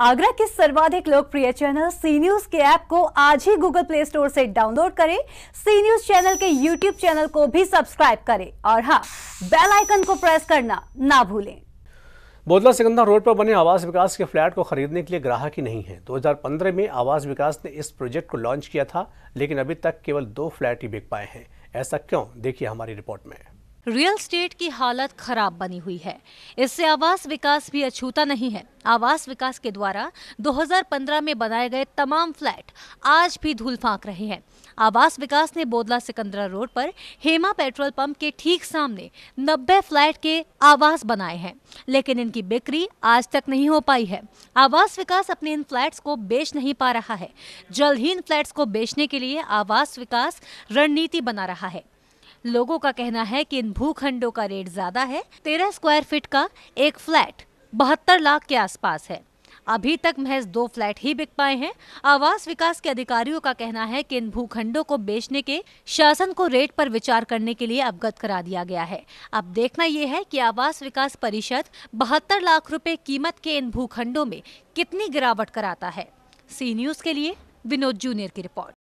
आगरा के सर्वाधिक लोकप्रिय चैनल सी न्यूज के ऐप को आज ही गूगल प्ले स्टोर से डाउनलोड करें सी न्यूज चैनल के यूट्यूब चैनल को भी सब्सक्राइब करें और हाँ बेल आइकन को प्रेस करना ना भूलें बोदला सिकंदा रोड पर बने आवास विकास के फ्लैट को खरीदने के लिए ग्राहक ही नहीं है 2015 में आवास विकास ने इस प्रोजेक्ट को लॉन्च किया था लेकिन अभी तक केवल दो फ्लैट ही बिक पाए हैं ऐसा क्यों देखिए हमारी रिपोर्ट में रियल स्टेट की हालत खराब बनी हुई है इससे आवास विकास भी अछूता नहीं है आवास विकास के द्वारा 2015 में बनाए गए तमाम फ्लैट आज भी धूल फांक रहे हैं आवास विकास ने बोदला सिकंदरा रोड पर हेमा पेट्रोल पंप के ठीक सामने 90 फ्लैट के आवास बनाए हैं लेकिन इनकी बिक्री आज तक नहीं हो पाई है आवास विकास अपने इन फ्लैट्स को बेच नहीं पा रहा है जल्द ही इन फ्लैट्स को बेचने के लिए आवास विकास रणनीति बना रहा है लोगों का कहना है कि इन भूखंडों का रेट ज्यादा है तेरह स्क्वायर फीट का एक फ्लैट बहत्तर लाख के आसपास है अभी तक महज दो फ्लैट ही बिक पाए हैं आवास विकास के अधिकारियों का कहना है कि इन भूखंडों को बेचने के शासन को रेट पर विचार करने के लिए अवगत करा दिया गया है अब देखना यह है कि आवास विकास परिषद बहत्तर लाख रुपए कीमत के इन भूखंडों में कितनी गिरावट कराता है सी न्यूज के लिए विनोद जूनियर की रिपोर्ट